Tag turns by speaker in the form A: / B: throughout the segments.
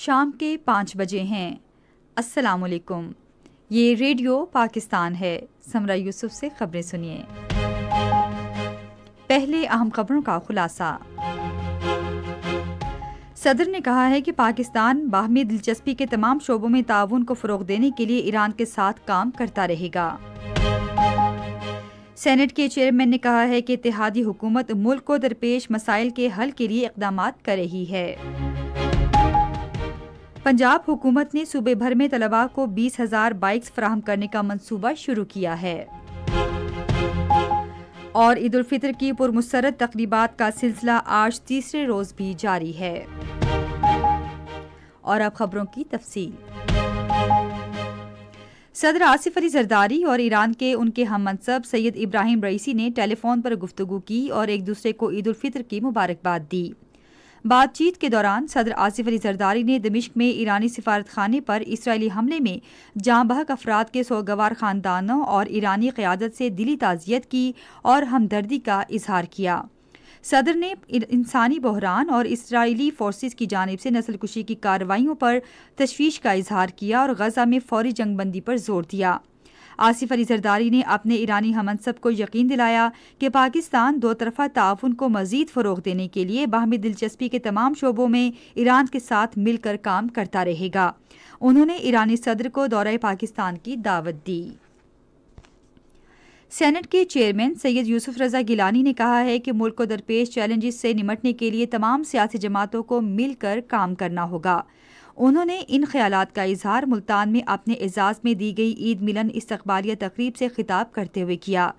A: शाम के पाँच बजे हैं अस्सलाम ये रेडियो पाकिस्तान है समरा यूसुफ से खबरें सुनिए पहले अहम खबरों का खुलासा सदर ने कहा है कि पाकिस्तान बाहमी दिलचस्पी के तमाम शोबों में ताउन को फ़रोग देने के लिए ईरान के साथ काम करता रहेगा सेनेट के चेयरमैन ने कहा है कि इतिहादी हुकूमत मुल्क को दरपेश मसाइल के हल के लिए इकदाम कर रही है पंजाब हुकूमत ने सूबे भर में तलबा को बीस हजार बाइक्स फ्राहम करने का मंसूबा शुरू किया है और ईद उल फितर की पुरमसरत तकरीबा का सिलसिला आज तीसरे रोज भी जारी है और अब खबरों की तफसील सदर आसिफ अली जरदारी और ईरान के उनके हम मनसब सैयद इब्राहिम रईसी ने टेलीफोन पर गुफ्तु की और एक दूसरे को ईद फितर की मुबारकबाद दी बातचीत के दौरान सदर आसिफ अली जरदारी ने दमिश्क में ईरानी सिफारत खाने पर इसराइली हमले में जहाँ बहक अफराद के सोगवार खानदानों और ईरानी क़्यादत से दिली ताज़ियत की और हमदर्दी का इजहार किया सदर ने इंसानी बहरान और इसराइली फोर्सेस की जानब से नसलकुशी की कार्रवाई पर तशवीश का इजहार किया और गजा में फौरी जंगबंदी पर जोर दिया आसिफ अली जरदारी ने अपने ईरानी हमनसब को यकीन दिलाया कि पाकिस्तान दो तरफा ताउन को मजीद फ़रोग देने के लिए बाहमी दिलचस्पी के तमाम शोबों में ईरान के साथ मिलकर काम करता रहेगा उन्होंने ईरानी सदर को दौरे पाकिस्तान की दावत दी सेनेट के चेयरमैन सैयद यूसुफ रजा गिलानी ने कहा है कि मुल्क को दरपेश चैलेंजेस से निमटने के लिए तमाम सियासी जमातों को मिलकर काम करना होगा उन्होंने इन ख्याल का इजहार मुल्तान में अपने एजाज़ में दी गई ईद मिलन इस्तबालिया तकरीब से खिताब करते हुए किया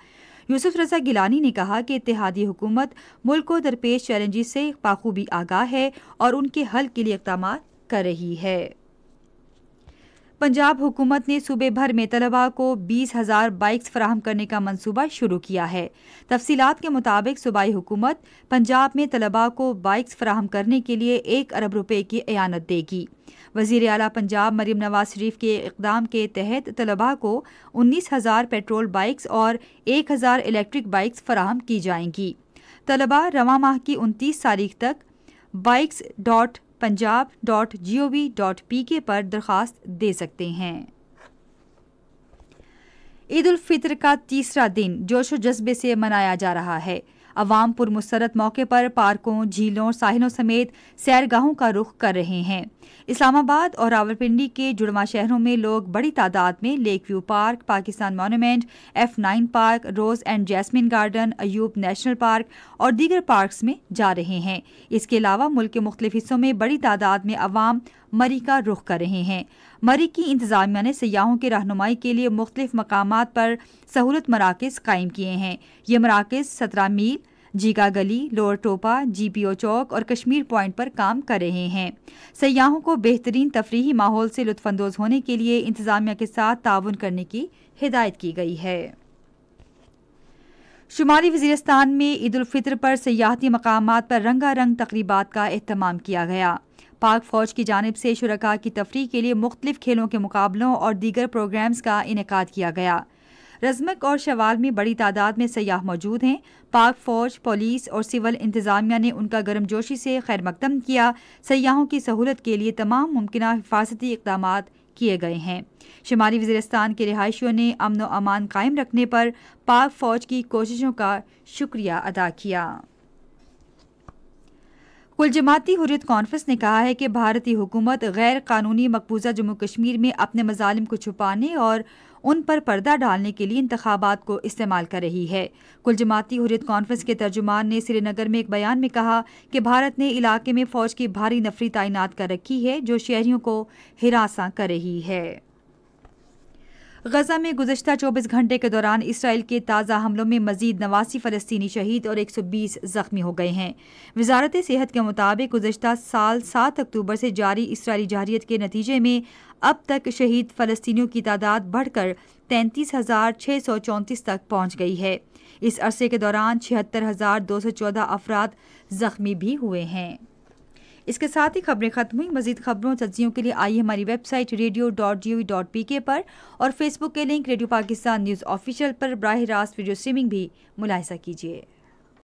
A: यूसुफ रजा गिलानी ने कहा कि इतिहादी हुकूमत मुल्क को दरपेश चैलेंज से बाखूबी आगाह है और उनके हल के लिए इकदाम कर रही है पंजाब हुकूमत ने सूबे भर में तलबा को बीस हज़ार बाइक्स फराहम करने का मनसूबा शुरू किया है तफसीत के मुताबिक सूबाई हुकूमत पंजाब में तलबा को बाइक्स फराहम करने के लिए एक अरब रुपये की अयानत देगी वजीर अला पंजाब मरीम नवाज शरीफ के इकदाम के तहत तलबा को उन्नीस हज़ार पेट्रोल बाइक्स और एक हज़ार इलेक्ट्रिक बाइक्स फराहम की जाएंगी तलबा रवा माह की उनतीस तारीख तक bikes dot Punjab dot G O V dot P K पर दरख्वास्त दे सकते हैं ईद उल फितर का तीसरा दिन जोश जज्बे से मनाया जा रहा है अवाम मुसरत मौके पर पार्कों झीलों और साहिलों समेत सैरगाहों का रुख कर रहे हैं इस्लामाबाद और रावलपिंडी के जुड़वा शहरों में लोग बड़ी तादाद में lake view park Pakistan monument F nine park rose and jasmine garden Ayub national park और दीगर पार्क में जा रहे हैं इसके अलावा मुल्क के मुख्तलिफ हिस्सों में बड़ी तादाद में अवाम मरी का रुख कर रहे हैं मरी की इंतज़ामिया ने सयाहों की रहनुमाई के लिए मुख्तलिफ मकाम पर सहूलत मराकज़ कायम किए हैं ये मराकज़ सत्रह मील जीगा गली लोअर टोपा जी पी ओ चौक और कश्मीर पॉइंट पर काम कर रहे हैं सयाहों को बेहतरीन तफरी माहौल से लुफानंदोज होने के लिए इंतजामिया के साथ ताउन करने की हिदायत की गई है शुमाली वजीरस्तान में ईद उल फितर पर सयाहती मकाम पर रंगारंग तकरीबा का अहतमाम किया गया पाक फौज की जानब से शुरा की तफरी के लिए मुख्तलिफ खेलों के मुकाबलों और दीगर प्रोग्राम्स का इनका किया गया रजमक और शवाल में बड़ी तादाद में सयाह मौजूद हैं पाक फौज पुलिस और सिविल इंतजामिया ने उनका गर्मजोशी से खैर मकदम किया सयाहों की सहूलत के लिए तमाम मुमकिन हिफाजती इकदाम किए गए हैं शुमाली वजरस्तान के रिहायशियों ने अमन व अमान कायम रखने पर पाक फौज की कोशिशों का शुक्रिया अदा किया कुल जमाती हुरियत कॉन्फ्रेंस ने कहा है कि भारतीय हुकूमत गैर कानूनी मकबूजा जम्मू कश्मीर में अपने मजालिम को छुपाने और उन पर पर्दा डालने के लिए इंतबात को इस्तेमाल कर रही है कुल जमाती हुरियत कॉन्फ्रेंस के तर्जुमान ने श्रीनगर में एक बयान में कहा कि भारत ने इलाके में फौज की भारी नफरी तैनात कर रखी है जो शहरियों को हिरासा कर रही है गजा में गुजशत 24 घंटे के दौरान इसराइल के ताज़ा हमलों में मजीद नवासी फ़लस्तनी शहीद और 120 ज़ख्मी हो गए हैं वजारत सेहत के मुताबिक गुजशत साल 7 अक्टूबर से जारी इसराइली जहरीत के नतीजे में अब तक शहीद फ़लस्तियों की तादाद बढ़कर तैंतीस हज़ार छः सौ चौंतीस तक पहुँच गई है इस अरसे के दौरान छिहत्तर हज़ार दो सौ चौदह अफराद ज़ख्मी भी हुए हैं इसके साथ ही खबरें खत्म हुई मजीद खबरों तजियों के लिए आइए हमारी website radio dot G dot P K पर और फेसबुक के link radio Pakistan news official पर बरह रास्त वीडियो स्ट्रीमिंग भी मुलाहसा कीजिए